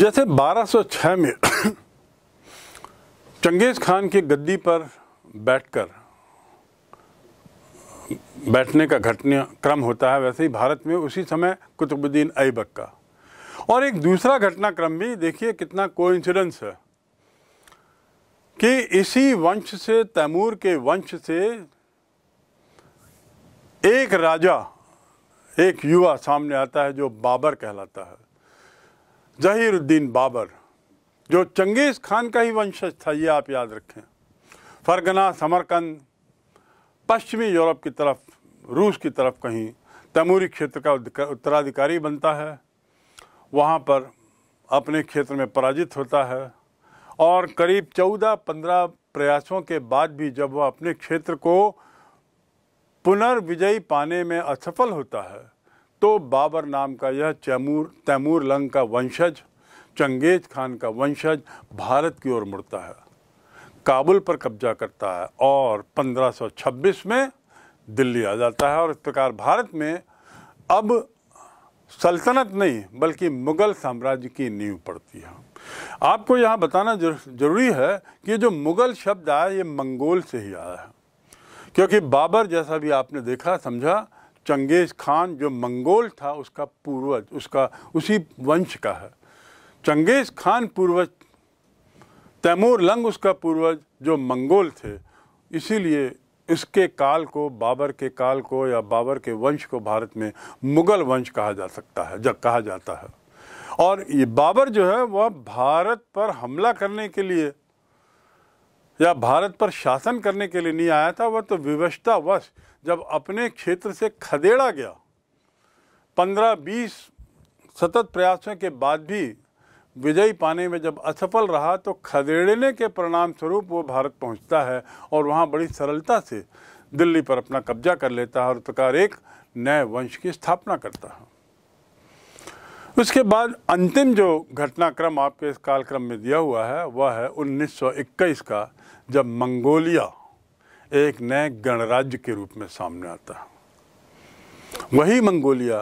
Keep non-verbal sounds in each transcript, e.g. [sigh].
जैसे 1206 में चंगेज़ खान की गद्दी पर बैठकर बैठने का घटना क्रम होता है वैसे ही भारत में उसी समय कुतुबुद्दीन ऐबक का और एक दूसरा घटनाक्रम भी देखिए कितना कोइंसिडेंस है कि इसी वंश से तैमूर के वंश से एक राजा एक युवा सामने आता है जो बाबर कहलाता है जहीरुद्दीन बाबर जो चंगेज़ खान का ही वंशज था ये आप याद रखें फरगना समरकंद पश्चिमी यूरोप की तरफ रूस की तरफ कहीं तैमूरी क्षेत्र का उत्तराधिकारी बनता है वहाँ पर अपने क्षेत्र में पराजित होता है और करीब चौदह पंद्रह प्रयासों के बाद भी जब वह अपने क्षेत्र को पुनर्विजयी पाने में असफल होता है तो बाबर नाम का यह तैमूर तैमूर लंग का वंशज चंगेज खान का वंशज भारत की ओर मुड़ता है काबुल पर कब्जा करता है और 1526 में दिल्ली आ जाता है और इस प्रकार भारत में अब सल्तनत नहीं बल्कि मुग़ल साम्राज्य की नींव पड़ती है आपको यहाँ बताना ज़रूरी है कि जो मुग़ल शब्द आया ये मंगोल से ही आया है क्योंकि बाबर जैसा भी आपने देखा समझा चंगेज़ खान जो मंगोल था उसका पूर्वज उसका उसी वंश का है चंगेज़ खान पूर्वज तैमूर लंग उसका पूर्वज जो मंगोल थे इसीलिए इसके काल को बाबर के काल को या बाबर के वंश को भारत में मुग़ल वंश कहा जा सकता है जब कहा जाता है और ये बाबर जो है वह भारत पर हमला करने के लिए या भारत पर शासन करने के लिए नहीं आया था वह तो विवशतावश जब अपने क्षेत्र से खदेड़ा गया पंद्रह बीस सतत प्रयासों के बाद भी विजयी पाने में जब असफल रहा तो खदेड़ने के परिणाम स्वरूप वो भारत पहुंचता है और वहाँ बड़ी सरलता से दिल्ली पर अपना कब्जा कर लेता है और प्रकार एक नए वंश की स्थापना करता है उसके बाद अंतिम जो घटनाक्रम आपके इस कालक्रम में दिया हुआ है वह है 1921 का जब मंगोलिया एक नए गणराज्य के रूप में सामने आता है वही मंगोलिया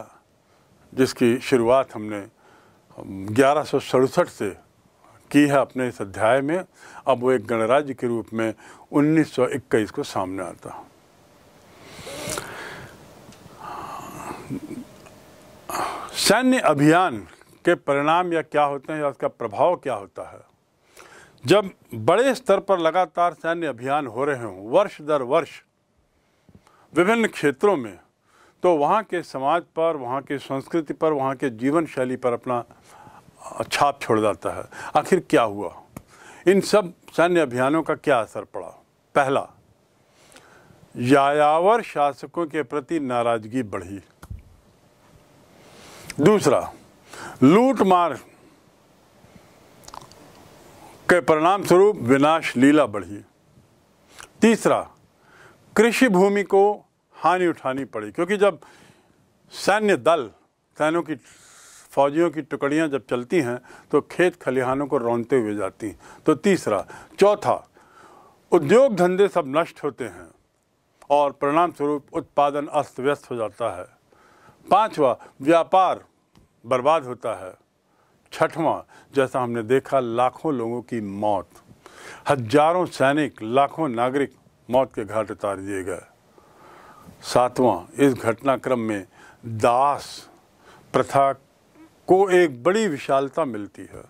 जिसकी शुरुआत हमने ग्यारह से की है अपने इस अध्याय में अब वो एक गणराज्य के रूप में 1921 को सामने आता है सैन्य अभियान के परिणाम या क्या होते हैं या उसका प्रभाव क्या होता है जब बड़े स्तर पर लगातार सैन्य अभियान हो रहे हों वर्ष दर वर्ष विभिन्न क्षेत्रों में तो वहाँ के समाज पर वहाँ के संस्कृति पर वहाँ के जीवन शैली पर अपना छाप छोड़ जाता है आखिर क्या हुआ इन सब सैन्य अभियानों का क्या असर पड़ा पहला यायावर शासकों के प्रति नाराजगी बढ़ी दूसरा लूट मार के परिणाम स्वरूप विनाश लीला बढ़ी तीसरा कृषि भूमि को हानि उठानी पड़ी क्योंकि जब सैन्य दल सैन्यों की फौजियों की टुकड़ियां जब चलती हैं तो खेत खलिहानों को रौनते हुए जाती हैं तो तीसरा चौथा उद्योग धंधे सब नष्ट होते हैं और परिणाम स्वरूप उत्पादन अस्त व्यस्त हो जाता है पांचवा व्यापार बर्बाद होता है छठवां जैसा हमने देखा लाखों लोगों की मौत हजारों सैनिक लाखों नागरिक मौत के घाट उतार दिए गए सातवां इस घटनाक्रम में दास प्रथा को एक बड़ी विशालता मिलती है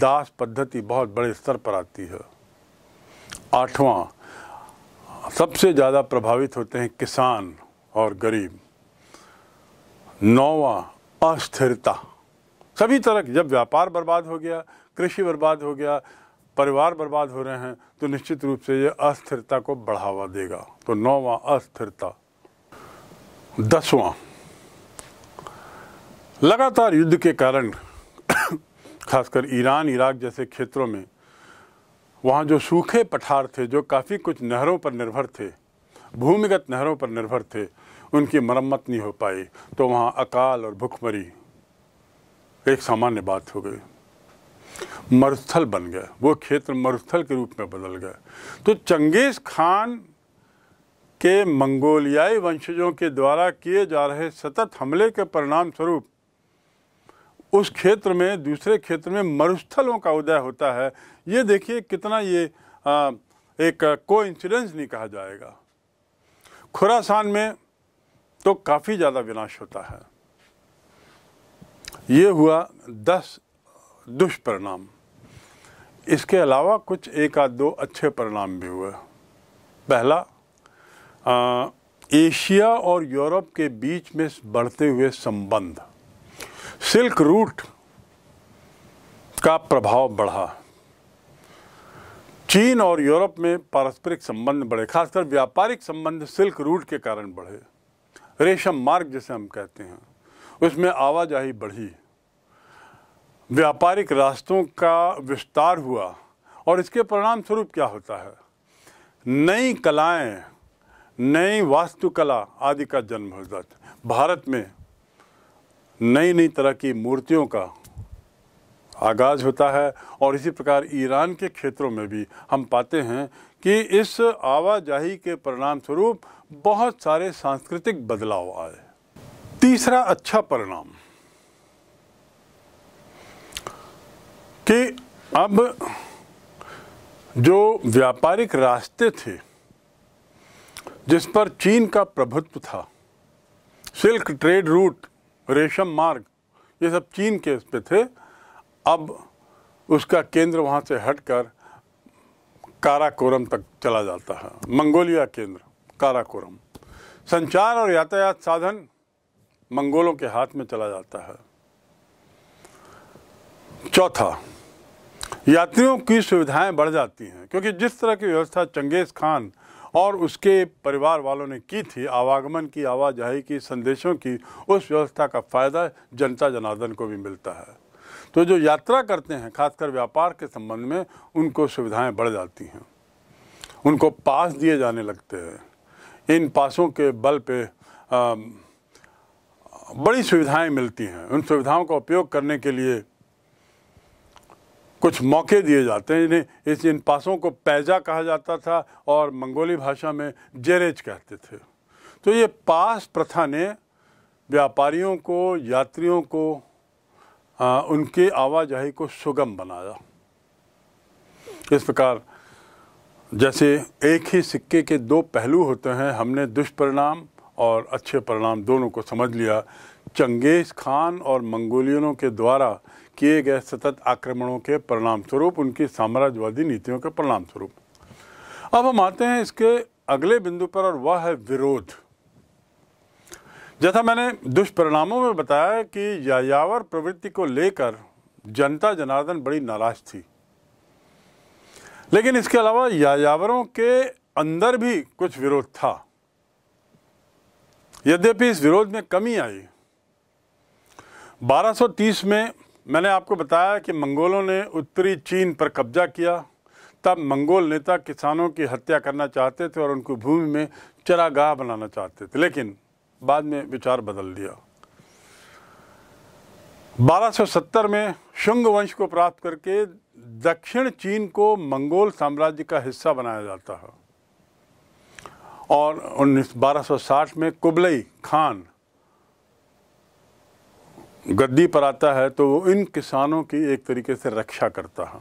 दास पद्धति बहुत बड़े स्तर पर आती है आठवां सबसे ज़्यादा प्रभावित होते हैं किसान और गरीब नौवां अस्थिरता सभी तरह जब व्यापार बर्बाद हो गया कृषि बर्बाद हो गया परिवार बर्बाद हो रहे हैं तो निश्चित रूप से ये अस्थिरता को बढ़ावा देगा तो नौवा अस्थिरता दसवां लगातार युद्ध के कारण [coughs] खासकर ईरान इराक जैसे क्षेत्रों में वहाँ जो सूखे पठार थे जो काफ़ी कुछ नहरों पर निर्भर थे भूमिगत नहरों पर निर्भर थे उनकी मरम्मत नहीं हो पाई तो वहाँ अकाल और भुखमरी एक सामान्य बात हो गई मरुस्थल बन गया वो क्षेत्र मरुस्थल के रूप में बदल गया तो चंगेज़ खान के मंगोलियाई वंशजों के द्वारा किए जा रहे सतत हमले के परिणाम स्वरूप उस क्षेत्र में दूसरे क्षेत्र में मरुस्थलों का उदय होता है ये देखिए कितना ये आ, एक को इंसिडेंस नहीं कहा जाएगा खुरासान में तो काफ़ी ज़्यादा विनाश होता है ये हुआ दस दुष्परिणाम इसके अलावा कुछ एक आध दो अच्छे परिणाम भी हुए पहला आ, एशिया और यूरोप के बीच में बढ़ते हुए संबंध सिल्क रूट का प्रभाव बढ़ा चीन और यूरोप में पारस्परिक संबंध बढ़े खासकर व्यापारिक संबंध सिल्क रूट के कारण बढ़े रेशम मार्ग जिसे हम कहते हैं उसमें आवाजाही बढ़ी व्यापारिक रास्तों का विस्तार हुआ और इसके परिणाम स्वरूप क्या होता है नई कलाएं नई वास्तुकला आदि का जन्म होता था भारत में नई नई तरह की मूर्तियों का आगाज होता है और इसी प्रकार ईरान के क्षेत्रों में भी हम पाते हैं कि इस आवाजाही के परिणाम स्वरूप बहुत सारे सांस्कृतिक बदलाव आए तीसरा अच्छा परिणाम कि अब जो व्यापारिक रास्ते थे जिस पर चीन का प्रभुत्व था सिल्क ट्रेड रूट रेशम मार्ग ये सब चीन के इस पे थे अब उसका केंद्र वहाँ से हटकर काराकोरम तक चला जाता है मंगोलिया केंद्र काराकोरम संचार और यातायात साधन मंगोलों के हाथ में चला जाता है चौथा यात्रियों की सुविधाएं बढ़ जाती हैं क्योंकि जिस तरह की व्यवस्था चंगेज़ खान और उसके परिवार वालों ने की थी आवागमन की आवाजाही की संदेशों की उस व्यवस्था का फ़ायदा जनता जनार्दन को भी मिलता है तो जो यात्रा करते हैं खासकर व्यापार के संबंध में उनको सुविधाएं बढ़ जाती हैं उनको पास दिए जाने लगते हैं इन पासों के बल पे आ, बड़ी सुविधाएं मिलती हैं उन सुविधाओं का उपयोग करने के लिए कुछ मौके दिए जाते हैं इन्हें इस इन पासों को पैजा कहा जाता था और मंगोली भाषा में जेरेज कहते थे तो ये पास प्रथा ने व्यापारियों को यात्रियों को आ, उनकी आवाजाही को सुगम बनाया इस प्रकार जैसे एक ही सिक्के के दो पहलू होते हैं हमने दुष्परिणाम और अच्छे परिणाम दोनों को समझ लिया चंगेज़ खान और मंगोलियनों के द्वारा किए गए सतत आक्रमणों के परिणाम स्वरूप उनकी साम्राज्यवादी नीतियों के परिणाम स्वरूप अब हम आते हैं इसके अगले बिंदु पर और वह है विरोध जैसा मैंने दुष्परिणामों में बताया कि यायावर प्रवृत्ति को लेकर जनता जनार्दन बड़ी नाराज थी लेकिन इसके अलावा यायावरों के अंदर भी कुछ विरोध था यद्यपि इस विरोध में कमी आई 1230 में मैंने आपको बताया कि मंगोलों ने उत्तरी चीन पर कब्जा किया तब मंगोल नेता किसानों की हत्या करना चाहते थे और उनको भूमि में चरागाह बनाना चाहते थे लेकिन बाद में विचार बदल दिया 1270 में शुंग वंश को प्राप्त करके दक्षिण चीन को मंगोल साम्राज्य का हिस्सा बनाया जाता है और उन्नीस बारह में कुबलई खान गद्दी पर आता है तो वो इन किसानों की एक तरीके से रक्षा करता है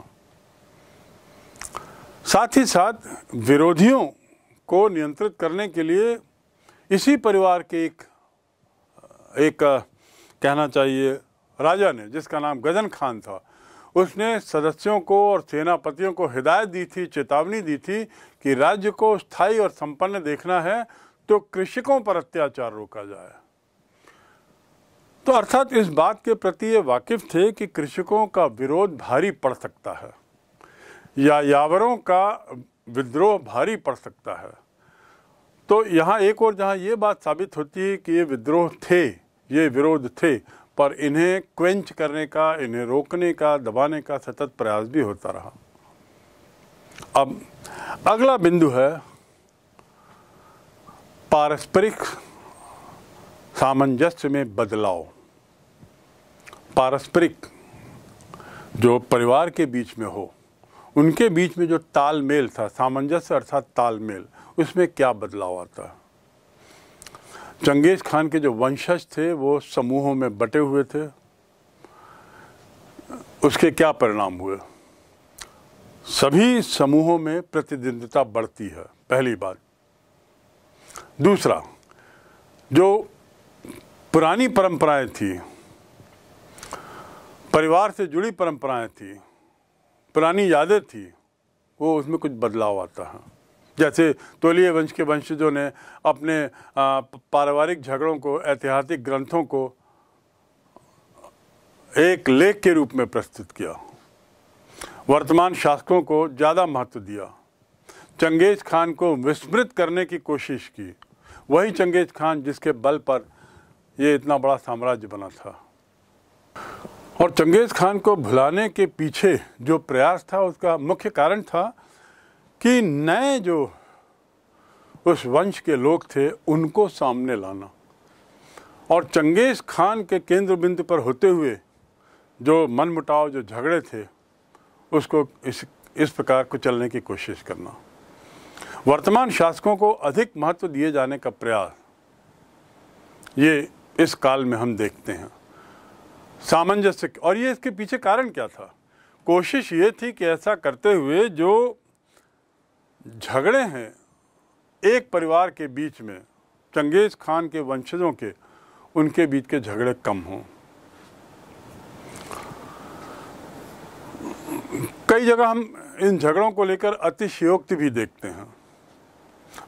साथ ही साथ विरोधियों को नियंत्रित करने के लिए इसी परिवार के एक एक कहना चाहिए राजा ने जिसका नाम गजन खान था उसने सदस्यों को और सेनापतियों को हिदायत दी थी चेतावनी दी थी कि राज्य को स्थायी और संपन्न देखना है तो कृषकों पर अत्याचार रोका जाए तो अर्थात इस बात के प्रति ये वाकिफ थे कि कृषकों का विरोध भारी पड़ सकता है या यावरों का विद्रोह भारी पड़ सकता है तो यहाँ एक और जहाँ ये बात साबित होती है कि ये विद्रोह थे ये विरोध थे पर इन्हें क्वेंच करने का इन्हें रोकने का दबाने का सतत प्रयास भी होता रहा अब अगला बिंदु है पारस्परिक सामंजस्य में बदलाव पारस्परिक जो परिवार के बीच में हो उनके बीच में जो तालमेल था सामंजस्य अर्थात तालमेल उसमें क्या बदलाव आता है चंगेज़ खान के जो वंशज थे वो समूहों में बटे हुए थे उसके क्या परिणाम हुए सभी समूहों में प्रतिद्वंदता बढ़ती है पहली बात दूसरा जो पुरानी परंपराएं थी परिवार से जुड़ी परंपराएं थी पुरानी यादें थी वो उसमें कुछ बदलाव आता है जैसे तोलिए वंश के वंशजों ने अपने पारिवारिक झगड़ों को ऐतिहासिक ग्रंथों को एक लेख के रूप में प्रस्तुत किया वर्तमान शासकों को ज़्यादा महत्व दिया चंगेज़ खान को विस्मृत करने की कोशिश की वही चंगेज़ खान जिसके बल पर ये इतना बड़ा साम्राज्य बना था और चंगेज़ खान को भुलाने के पीछे जो प्रयास था उसका मुख्य कारण था कि नए जो उस वंश के लोग थे उनको सामने लाना और चंगेज़ खान के केंद्र बिंदु पर होते हुए जो मनमुटाव जो झगड़े थे उसको इस इस प्रकार को चलने की कोशिश करना वर्तमान शासकों को अधिक महत्व दिए जाने का प्रयास ये इस काल में हम देखते हैं सामंजस्य और ये इसके पीछे कारण क्या था कोशिश ये थी कि ऐसा करते हुए जो झगड़े हैं एक परिवार के बीच में चंगेज़ खान के वंशजों के उनके बीच के झगड़े कम हों कई जगह हम इन झगड़ों को लेकर अतिशयोक्ति भी देखते हैं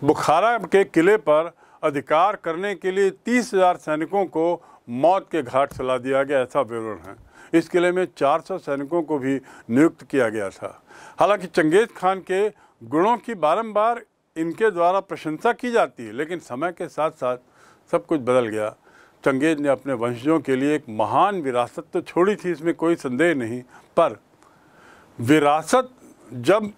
बुखारा के किले पर अधिकार करने के लिए तीस हजार सैनिकों को मौत के घाट चला दिया गया ऐसा विवरण है इस किले में 400 सैनिकों को भी नियुक्त किया गया था हालांकि चंगेज़ खान के गुणों की बारंबार इनके द्वारा प्रशंसा की जाती है लेकिन समय के साथ साथ सब कुछ बदल गया चंगेज ने अपने वंशजों के लिए एक महान विरासत तो छोड़ी थी इसमें कोई संदेह नहीं पर विरासत जब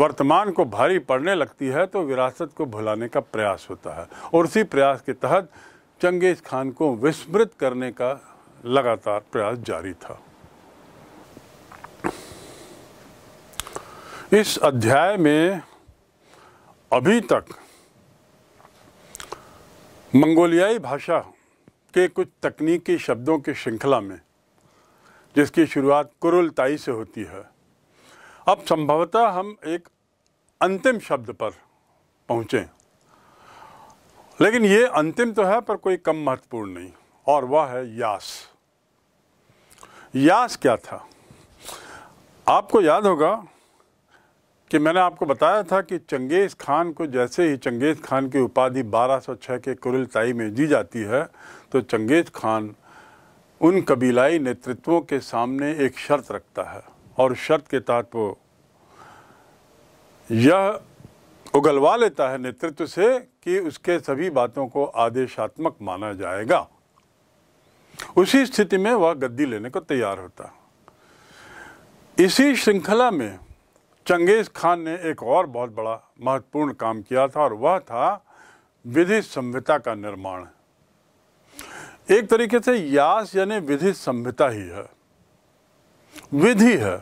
वर्तमान को भारी पड़ने लगती है तो विरासत को भुलाने का प्रयास होता है और उसी प्रयास के तहत चंगेज खान को विस्मृत करने का लगातार प्रयास जारी था इस अध्याय में अभी तक मंगोलियाई भाषा के कुछ तकनीकी शब्दों की श्रृंखला में जिसकी शुरुआत कुरुलताई से होती है अब संभवतः हम एक अंतिम शब्द पर पहुँचे लेकिन ये अंतिम तो है पर कोई कम महत्वपूर्ण नहीं और वह है यास यास क्या था आपको याद होगा कि मैंने आपको बताया था कि चंगेज़ खान को जैसे ही चंगेज़ खान की उपाधि 1206 के कुरताई में दी जाती है तो चंगेज़ खान उन कबीलाई नेतृत्वों के सामने एक शर्त रखता है और शर्त के तहत वो यह उगलवा लेता है नेतृत्व से कि उसके सभी बातों को आदेशात्मक माना जाएगा उसी स्थिति में वह गद्दी लेने को तैयार होता इसी श्रृंखला में चंगेज़ खान ने एक और बहुत बड़ा महत्वपूर्ण काम किया था और वह था विधि संहिता का निर्माण एक तरीके से यास यानी विधि संहिता ही है विधि है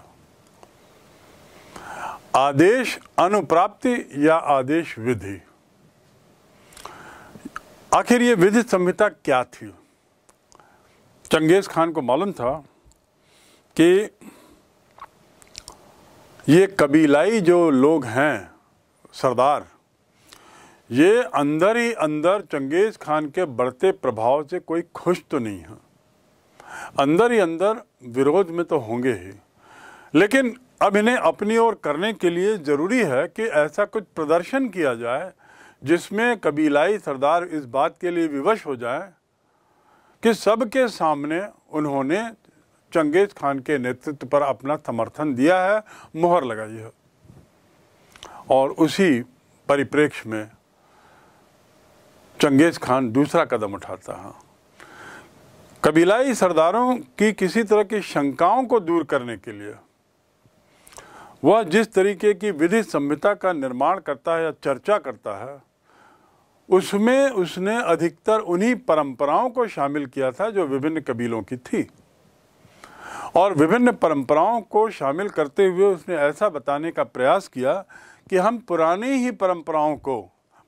आदेश अनुप्राप्ति या आदेश विधि आखिर ये विधि संहिता क्या थी चंगेज़ खान को मालूम था कि ये कबीलाई जो लोग हैं सरदार ये अंदर ही अंदर चंगेज़ खान के बढ़ते प्रभाव से कोई खुश तो नहीं है अंदर ही अंदर विरोध में तो होंगे ही लेकिन अब इन्हें अपनी ओर करने के लिए ज़रूरी है कि ऐसा कुछ प्रदर्शन किया जाए जिसमें कबीलाई सरदार इस बात के लिए विवश हो जाए कि सबके सामने उन्होंने चंगेज खान के नेतृत्व पर अपना समर्थन दिया है मुहर लगाई है और उसी परिप्रेक्ष्य में चंगेज खान दूसरा कदम उठाता है कबीलाई सरदारों की किसी तरह की शंकाओं को दूर करने के लिए वह जिस तरीके की विधि संहिता का निर्माण करता है या चर्चा करता है उसमें उसने अधिकतर उन्हीं परंपराओं को शामिल किया था जो विभिन्न कबीलों की थी और विभिन्न परंपराओं को शामिल करते हुए उसने ऐसा बताने का प्रयास किया कि हम पुरानी ही परंपराओं को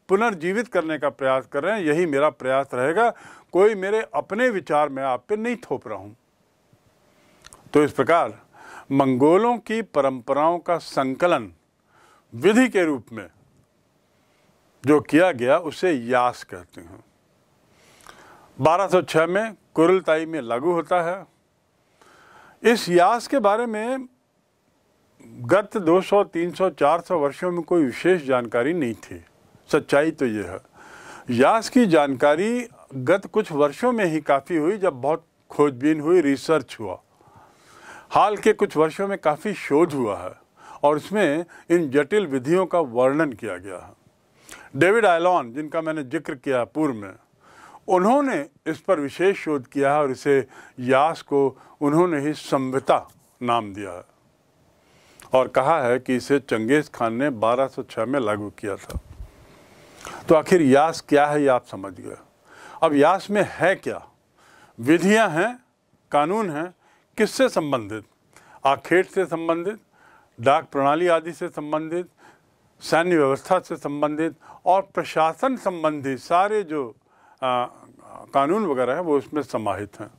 पुनर्जीवित करने का प्रयास कर रहे हैं यही मेरा प्रयास रहेगा कोई मेरे अपने विचार में आप पे नहीं थोप रहा हूँ तो इस प्रकार मंगोलों की परंपराओं का संकलन विधि के रूप में जो किया गया उसे यास कहते हैं 1206 में कुरलताई में लागू होता है इस यास के बारे में गत 200, 300, 400 वर्षों में कोई विशेष जानकारी नहीं थी सच्चाई तो यह है यास की जानकारी गत कुछ वर्षों में ही काफ़ी हुई जब बहुत खोजबीन हुई रिसर्च हुआ हाल के कुछ वर्षों में काफ़ी शोध हुआ है और उसमें इन जटिल विधियों का वर्णन किया गया है डेविड आयलॉन जिनका मैंने जिक्र किया पूर्व में उन्होंने इस पर विशेष शोध किया है और इसे यास को उन्होंने ही संविता नाम दिया है और कहा है कि इसे चंगेज़ खान ने 1206 में लागू किया था तो आखिर यास क्या है ये आप समझ गए अब यास में है क्या विधियां हैं कानून हैं किससे संबंधित आखेट से संबंधित डाक प्रणाली आदि से संबंधित सैन्य व्यवस्था से संबंधित और प्रशासन संबंधी सारे जो कानून वगैरह है वो इसमें समाहित हैं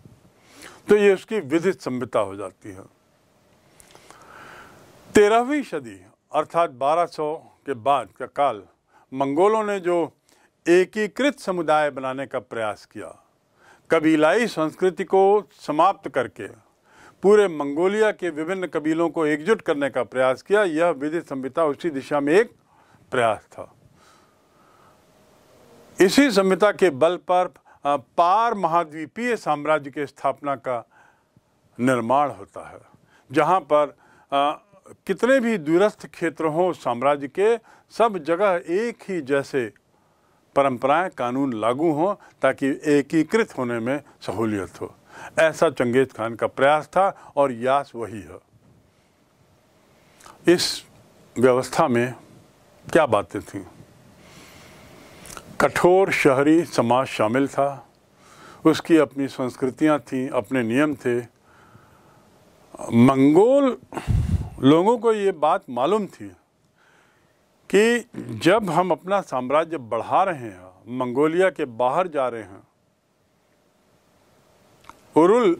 तो ये उसकी विधित संहिता हो जाती है तेरहवीं सदी अर्थात 1200 के बाद का काल मंगोलों ने जो एकीकृत समुदाय बनाने का प्रयास किया कबीलाई संस्कृति को समाप्त करके पूरे मंगोलिया के विभिन्न कबीलों को एकजुट करने का प्रयास किया यह विधि संहिता उसी दिशा में एक प्रयास था इसी संहिता के बल पर पार महाद्वीपीय साम्राज्य के स्थापना का निर्माण होता है जहाँ पर आ, कितने भी दूरस्थ क्षेत्र हों साम्राज्य के सब जगह एक ही जैसे परंपराएं कानून लागू हों ताकि एकीकृत होने में सहूलियत हो ऐसा चंगेज खान का प्रयास था और यास वही है इस व्यवस्था में क्या बातें थीं कठोर शहरी समाज शामिल था उसकी अपनी संस्कृतियाँ थीं अपने नियम थे मंगोल लोगों को ये बात मालूम थी कि जब हम अपना साम्राज्य बढ़ा रहे हैं मंगोलिया के बाहर जा रहे हैं उरुल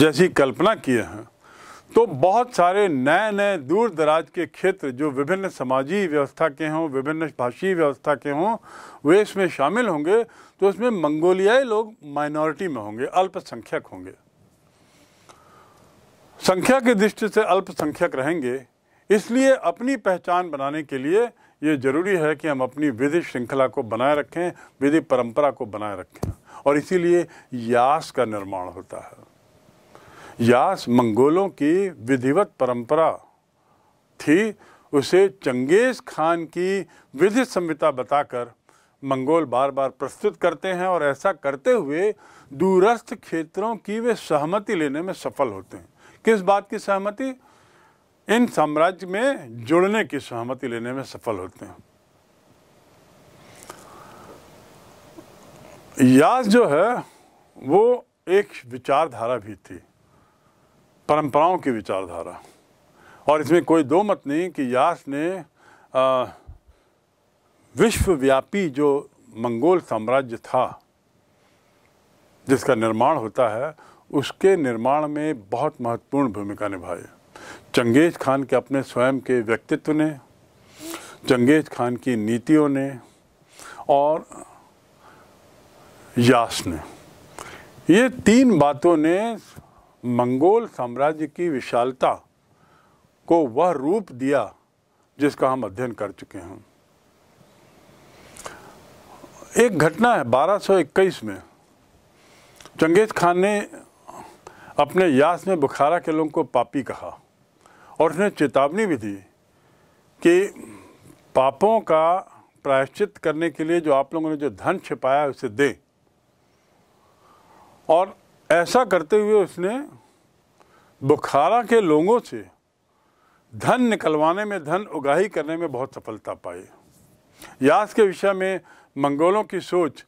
जैसी कल्पना किए हैं तो बहुत सारे नए नए दूर दराज के क्षेत्र जो विभिन्न समाजी व्यवस्था के हों विभिन्न भाषी व्यवस्था के हों वे इसमें शामिल होंगे तो इसमें मंगोलियाई लोग माइनॉरिटी में होंगे अल्पसंख्यक होंगे संख्या की दृष्टि से अल्पसंख्यक रहेंगे इसलिए अपनी पहचान बनाने के लिए ये जरूरी है कि हम अपनी विधि श्रृंखला को बनाए रखें विधि परंपरा को बनाए रखें और इसीलिए यास का निर्माण होता है यास मंगोलों की विधिवत परंपरा थी उसे चंगेज खान की विधि संहिता बताकर मंगोल बार बार प्रस्तुत करते हैं और ऐसा करते हुए दूरस्थ क्षेत्रों की वे सहमति लेने में सफल होते हैं किस बात की सहमति इन साम्राज्य में जुड़ने की सहमति लेने में सफल होते हैं यास जो है वो एक विचारधारा भी थी परंपराओं की विचारधारा और इसमें कोई दो मत नहीं कि यास ने विश्वव्यापी जो मंगोल साम्राज्य था जिसका निर्माण होता है उसके निर्माण में बहुत महत्वपूर्ण भूमिका निभाई चंगेज खान के अपने स्वयं के व्यक्तित्व ने चंगेज खान की नीतियों ने और यास ने ये तीन बातों ने मंगोल साम्राज्य की विशालता को वह रूप दिया जिसका हम अध्ययन कर चुके हैं एक घटना है 1221 में चंगेज खान ने अपने यास में बुखारा के लोगों को पापी कहा और उसने चेतावनी भी दी कि पापों का प्रायश्चित करने के लिए जो आप लोगों ने जो धन छिपाया उसे दें और ऐसा करते हुए उसने बुखारा के लोगों से धन निकलवाने में धन उगाही करने में बहुत सफलता पाई यास के विषय में मंगोलों की सोच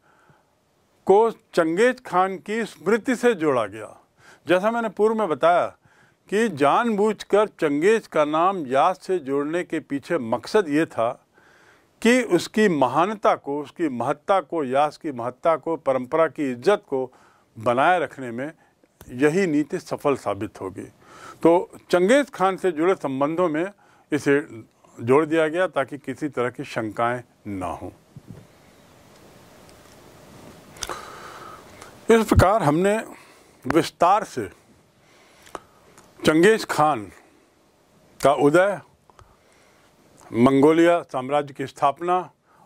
को चंगेज खान की स्मृति से जोड़ा गया जैसा मैंने पूर्व में बताया कि जानबूझकर चंगेज का नाम यास से जोड़ने के पीछे मकसद ये था कि उसकी महानता को उसकी महत्ता को यास की महत्ता को परंपरा की इज्जत को बनाए रखने में यही नीति सफल साबित होगी तो चंगेज़ खान से जुड़े संबंधों में इसे जोड़ दिया गया ताकि किसी तरह की शंकाएं ना हों इस प्रकार हमने विस्तार से चंगेज़ खान का उदय मंगोलिया साम्राज्य की स्थापना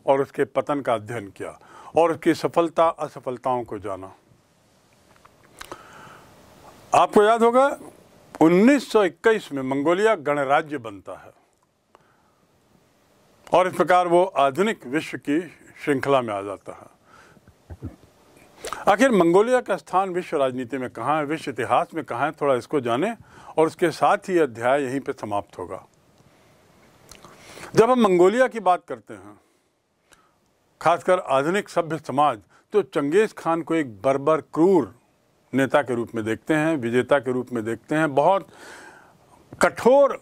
और उसके पतन का अध्ययन किया और उसकी सफलता असफलताओं को जाना आपको याद होगा 1921 में मंगोलिया गणराज्य बनता है और इस प्रकार वो आधुनिक विश्व की श्रृंखला में आ जाता है आखिर मंगोलिया का स्थान विश्व राजनीति में कहाँ है विश्व इतिहास में कहाँ है थोड़ा इसको जाने और उसके साथ ही अध्याय यहीं पर समाप्त होगा जब हम मंगोलिया की बात करते हैं खासकर आधुनिक सभ्य समाज तो चंगेज़ खान को एक बर्बर क्रूर नेता के रूप में देखते हैं विजेता के रूप में देखते हैं बहुत कठोर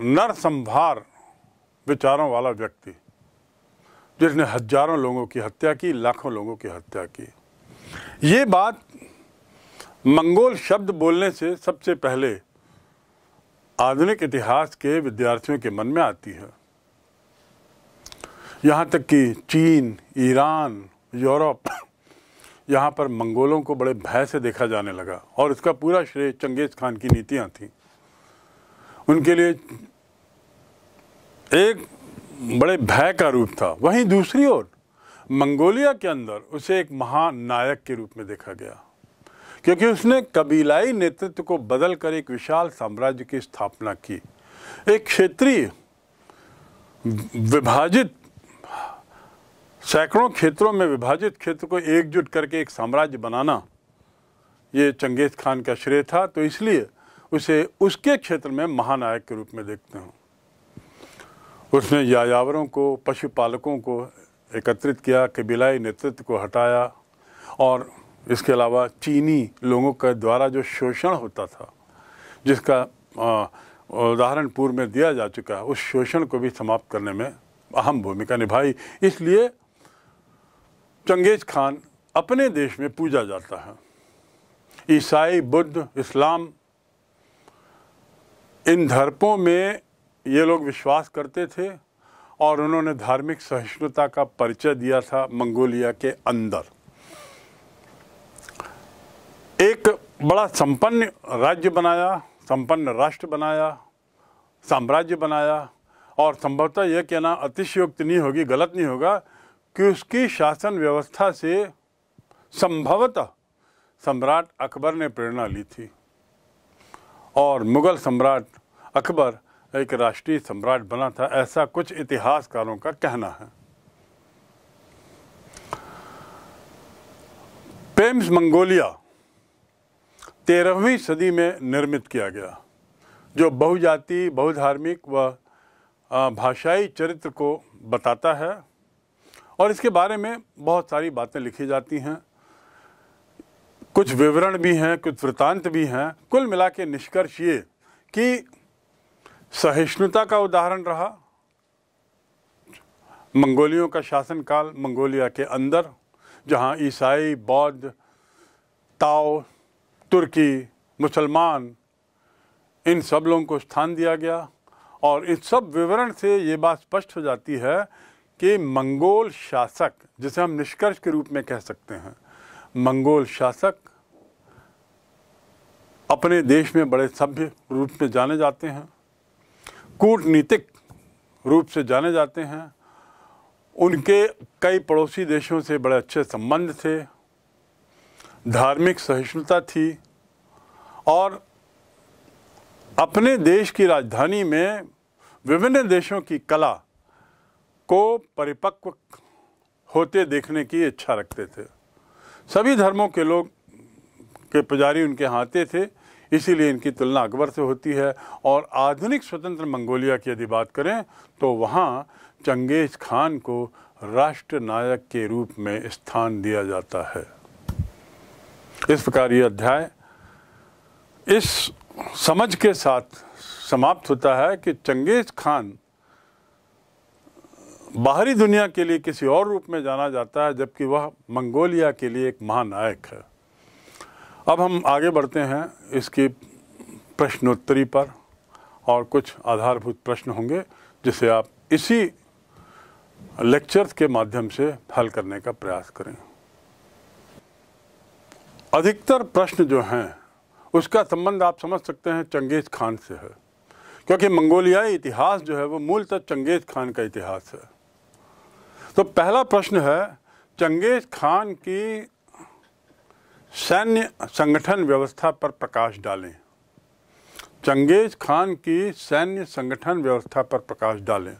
नरसंभार विचारों वाला व्यक्ति जिसने हजारों लोगों की हत्या की लाखों लोगों की हत्या की ये बात मंगोल शब्द बोलने से सबसे पहले आधुनिक इतिहास के विद्यार्थियों के मन में आती है यहाँ तक कि चीन ईरान यूरोप यहाँ पर मंगोलों को बड़े भय से देखा जाने लगा और इसका पूरा श्रेय चंगेज़ खान की नीतियाँ थीं उनके लिए एक बड़े भय का रूप था वहीं दूसरी ओर मंगोलिया के अंदर उसे एक महानायक के रूप में देखा गया क्योंकि उसने कबीलाई नेतृत्व को बदल कर एक विशाल साम्राज्य की स्थापना की एक क्षेत्रीय विभाजित सैकड़ों क्षेत्रों में विभाजित क्षेत्र को एकजुट करके एक साम्राज्य बनाना ये चंगेज खान का श्रेय था तो इसलिए उसे उसके क्षेत्र में महानायक के रूप में देखते हूँ उसने यायावरों को पशुपालकों को एकत्रित किया कबीलाई नेतृत्व को हटाया और इसके अलावा चीनी लोगों के द्वारा जो शोषण होता था जिसका उदाहरण पूर्व में दिया जा चुका है उस शोषण को भी समाप्त करने में अहम भूमिका निभाई इसलिए चंगेज खान अपने देश में पूजा जाता है ईसाई बुद्ध इस्लाम इन धर्मों में ये लोग विश्वास करते थे और उन्होंने धार्मिक सहिष्णुता का परिचय दिया था मंगोलिया के अंदर एक बड़ा संपन्न राज्य बनाया संपन्न राष्ट्र बनाया साम्राज्य बनाया और संभवतः यह कहना अतिशयोक्ति नहीं होगी गलत नहीं होगा कि उसकी शासन व्यवस्था से संभवतः सम्राट अकबर ने प्रेरणा ली थी और मुग़ल सम्राट अकबर एक राष्ट्रीय सम्राट बना था ऐसा कुछ इतिहासकारों का कहना है पेम्स मंगोलिया तेरहवीं सदी में निर्मित किया गया जो बहुजाति बहुधार्मिक व भाषाई चरित्र को बताता है और इसके बारे में बहुत सारी बातें लिखी जाती हैं कुछ विवरण भी हैं कुछ वृतांत भी हैं कुल मिला के निष्कर्ष ये कि सहिष्णुता का उदाहरण रहा मंगोलियों का शासनकाल मंगोलिया के अंदर जहां ईसाई बौद्ध ताओ तुर्की मुसलमान इन सब लोगों को स्थान दिया गया और इस सब विवरण से ये बात स्पष्ट हो जाती है कि मंगोल शासक जिसे हम निष्कर्ष के रूप में कह सकते हैं मंगोल शासक अपने देश में बड़े सभ्य रूप में जाने जाते हैं कूटनीतिक रूप से जाने जाते हैं उनके कई पड़ोसी देशों से बड़े अच्छे संबंध थे धार्मिक सहिष्णुता थी और अपने देश की राजधानी में विभिन्न देशों की कला को परिपक्व होते देखने की इच्छा रखते थे सभी धर्मों के लोग के पुजारी उनके यहाँ आते थे इसीलिए इनकी तुलना अकबर से होती है और आधुनिक स्वतंत्र मंगोलिया की यदि बात करें तो वहाँ चंगेज़ खान को राष्ट्र नायक के रूप में स्थान दिया जाता है इस प्रकार ये अध्याय इस समझ के साथ समाप्त होता है कि चंगेज़ खान बाहरी दुनिया के लिए किसी और रूप में जाना जाता है जबकि वह मंगोलिया के लिए एक महानायक है अब हम आगे बढ़ते हैं इसकी प्रश्नोत्तरी पर और कुछ आधारभूत प्रश्न होंगे जिसे आप इसी लेक्चर्स के माध्यम से हल करने का प्रयास करें अधिकतर प्रश्न जो हैं उसका संबंध आप समझ सकते हैं चंगेज़ खान से है क्योंकि मंगोलियाई इतिहास जो है वो मूलतः चंगेज़ खान का इतिहास है तो पहला प्रश्न है चंगेज खान की सैन्य संगठन व्यवस्था पर प्रकाश डालें चंगेज खान की सैन्य संगठन व्यवस्था पर प्रकाश डालें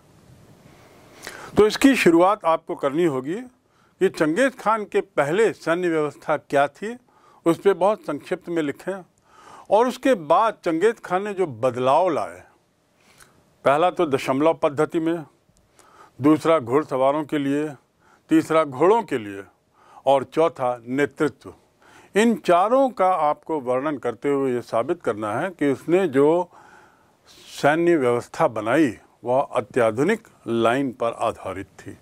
तो इसकी शुरुआत आपको करनी होगी कि चंगेज खान के पहले सैन्य व्यवस्था क्या थी उस पर बहुत संक्षिप्त में लिखें और उसके बाद चंगेज खान ने जो बदलाव लाए पहला तो दशमलव पद्धति में दूसरा घुड़सवारों के लिए तीसरा घोड़ों के लिए और चौथा नेतृत्व इन चारों का आपको वर्णन करते हुए ये साबित करना है कि उसने जो सैन्य व्यवस्था बनाई वह अत्याधुनिक लाइन पर आधारित थी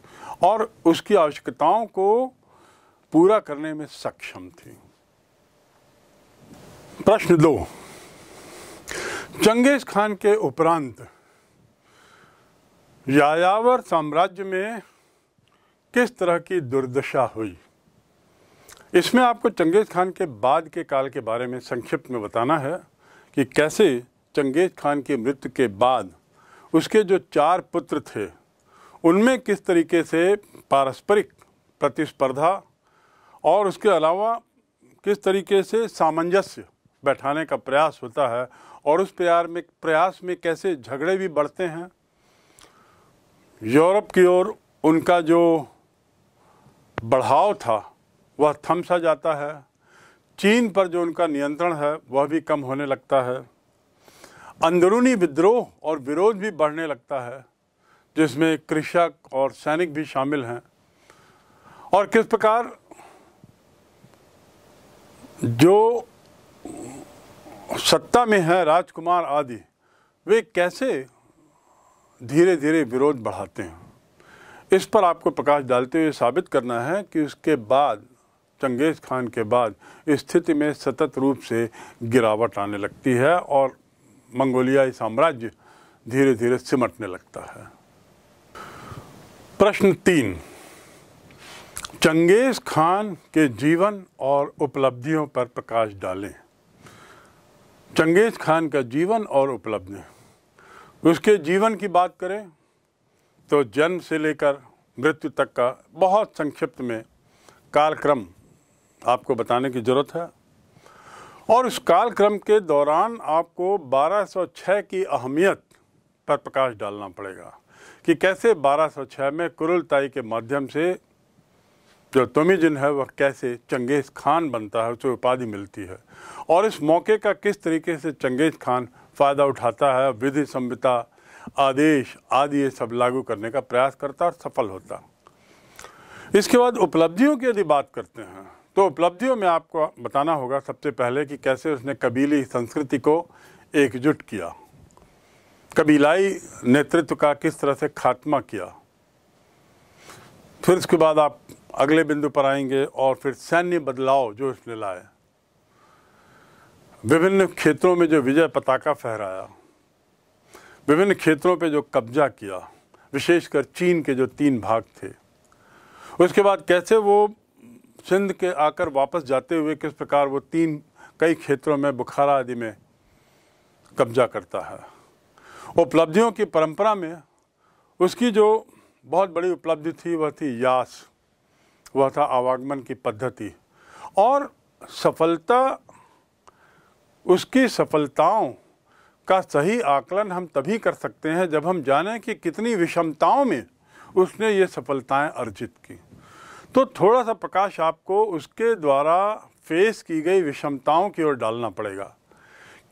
और उसकी आवश्यकताओं को पूरा करने में सक्षम थी प्रश्न दो चंगेज खान के उपरांत यायावर साम्राज्य में किस तरह की दुर्दशा हुई इसमें आपको चंगेज़ खान के बाद के काल के बारे में संक्षिप्त में बताना है कि कैसे चंगेज़ खान की मृत्यु के बाद उसके जो चार पुत्र थे उनमें किस तरीके से पारस्परिक प्रतिस्पर्धा और उसके अलावा किस तरीके से सामंजस्य बैठाने का प्रयास होता है और उस प्यार में प्रयास में कैसे झगड़े भी बढ़ते हैं यूरोप की ओर उनका जो बढ़ाव था वह थम सा जाता है चीन पर जो उनका नियंत्रण है वह भी कम होने लगता है अंदरूनी विद्रोह और विरोध भी बढ़ने लगता है जिसमें कृषक और सैनिक भी शामिल हैं और किस प्रकार जो सत्ता में है राजकुमार आदि वे कैसे धीरे धीरे विरोध बढ़ाते हैं इस पर आपको प्रकाश डालते हुए साबित करना है कि उसके बाद चंगेज़ खान के बाद स्थिति में सतत रूप से गिरावट आने लगती है और मंगोलियाई साम्राज्य धीरे धीरे सिमटने लगता है प्रश्न तीन चंगेज़ खान के जीवन और उपलब्धियों पर प्रकाश डालें चंगेज़ खान का जीवन और उपलब्धियाँ उसके जीवन की बात करें तो जन्म से लेकर मृत्यु तक का बहुत संक्षिप्त में कालक्रम आपको बताने की ज़रूरत है और उस कालक्रम के दौरान आपको 1206 की अहमियत पर प्रकाश डालना पड़ेगा कि कैसे 1206 में कुरुलताई के माध्यम से जो जिन है वह कैसे चंगेज़ खान बनता है उसे उपाधि मिलती है और इस मौके का किस तरीके से चंगेज़ खान फ़ायदा उठाता है विधि संहिता आदेश आदि ये सब लागू करने का प्रयास करता और सफल होता इसके बाद उपलब्धियों की यदि बात करते हैं तो उपलब्धियों में आपको बताना होगा सबसे पहले कि कैसे उसने कबीली संस्कृति को एकजुट किया कबीलाई नेतृत्व का किस तरह से खात्मा किया फिर उसके बाद आप अगले बिंदु पर आएंगे और फिर सैन्य बदलाव जो इसने लाए विभिन्न क्षेत्रों में जो विजय पताका फहराया विभिन्न क्षेत्रों पे जो कब्जा किया विशेषकर चीन के जो तीन भाग थे उसके बाद कैसे वो सिंध के आकर वापस जाते हुए किस प्रकार वो तीन कई क्षेत्रों में बुखारा आदि में कब्जा करता है उपलब्धियों की परंपरा में उसकी जो बहुत बड़ी उपलब्धि थी वह थी यास वह था आवागमन की पद्धति और सफलता उसकी सफलताओं का सही आकलन हम तभी कर सकते हैं जब हम जानें कि कितनी विषमताओं में उसने ये सफलताएं अर्जित की तो थोड़ा सा प्रकाश आपको उसके द्वारा फेस की गई विषमताओं की ओर डालना पड़ेगा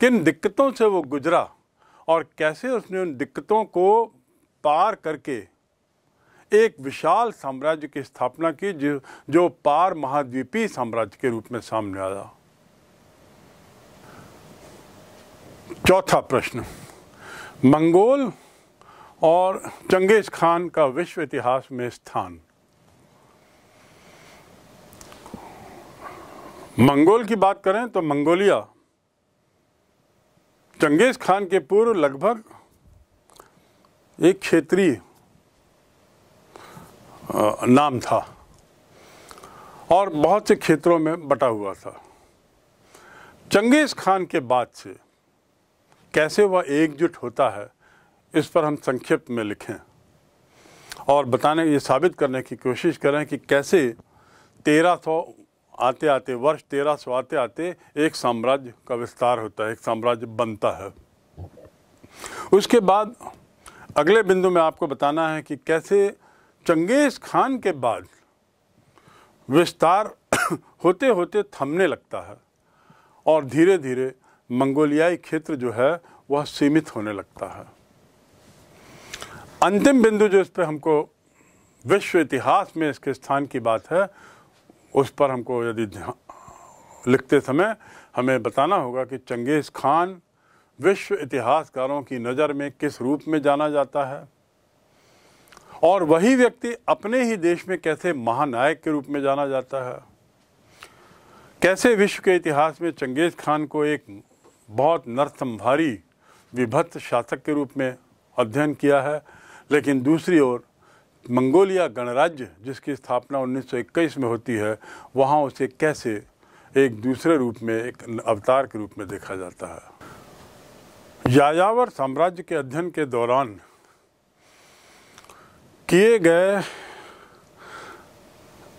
किन दिक्कतों से वो गुजरा और कैसे उसने उन दिक्कतों को पार करके एक विशाल साम्राज्य की स्थापना की जो, जो पार महाद्वीपीय साम्राज्य के रूप में सामने आया चौथा प्रश्न मंगोल और चंगेज खान का विश्व इतिहास में स्थान मंगोल की बात करें तो मंगोलिया चंगेज खान के पूर्व लगभग एक क्षेत्रीय नाम था और बहुत से क्षेत्रों में बटा हुआ था चंगेज खान के बाद से कैसे वह एकजुट होता है इस पर हम संक्षिप्त में लिखें और बताने ये साबित करने की कोशिश करें कि कैसे 1300 आते आते वर्ष 1300 आते आते एक साम्राज्य का विस्तार होता है एक साम्राज्य बनता है उसके बाद अगले बिंदु में आपको बताना है कि कैसे चंगेज़ खान के बाद विस्तार [coughs] होते होते थमने लगता है और धीरे धीरे मंगोलियाई क्षेत्र जो है वह सीमित होने लगता है अंतिम बिंदु जो इस पर हमको विश्व इतिहास में इसके स्थान की बात है उस पर हमको यदि लिखते समय हमें बताना होगा कि चंगेज़ खान विश्व इतिहासकारों की नज़र में किस रूप में जाना जाता है और वही व्यक्ति अपने ही देश में कैसे महानायक के रूप में जाना जाता है कैसे विश्व के इतिहास में चंगेज़ खान को एक बहुत नरसंहारी विभत्त शासक के रूप में अध्ययन किया है लेकिन दूसरी ओर मंगोलिया गणराज्य जिसकी स्थापना 1921 में होती है वहाँ उसे कैसे एक दूसरे रूप में एक अवतार के रूप में देखा जाता है यायावर साम्राज्य के अध्ययन के दौरान किए गए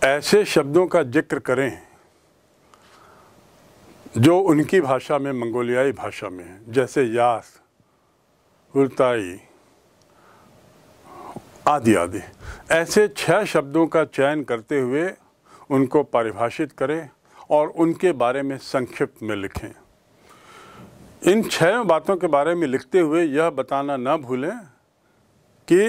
ऐसे शब्दों का जिक्र करें जो उनकी भाषा में मंगोलियाई भाषा में है जैसे यास उल्ताई आदि आदि ऐसे छह शब्दों का चयन करते हुए उनको परिभाषित करें और उनके बारे में संक्षिप्त में लिखें इन छह बातों के बारे में लिखते हुए यह बताना न भूलें कि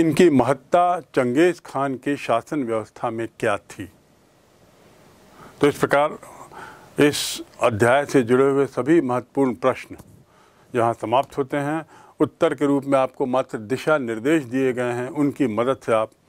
इनकी महत्ता चंगेज़ खान की शासन व्यवस्था में क्या थी तो इस प्रकार इस अध्याय से जुड़े हुए सभी महत्वपूर्ण प्रश्न यहाँ समाप्त होते हैं उत्तर के रूप में आपको मात्र दिशा निर्देश दिए गए हैं उनकी मदद से आप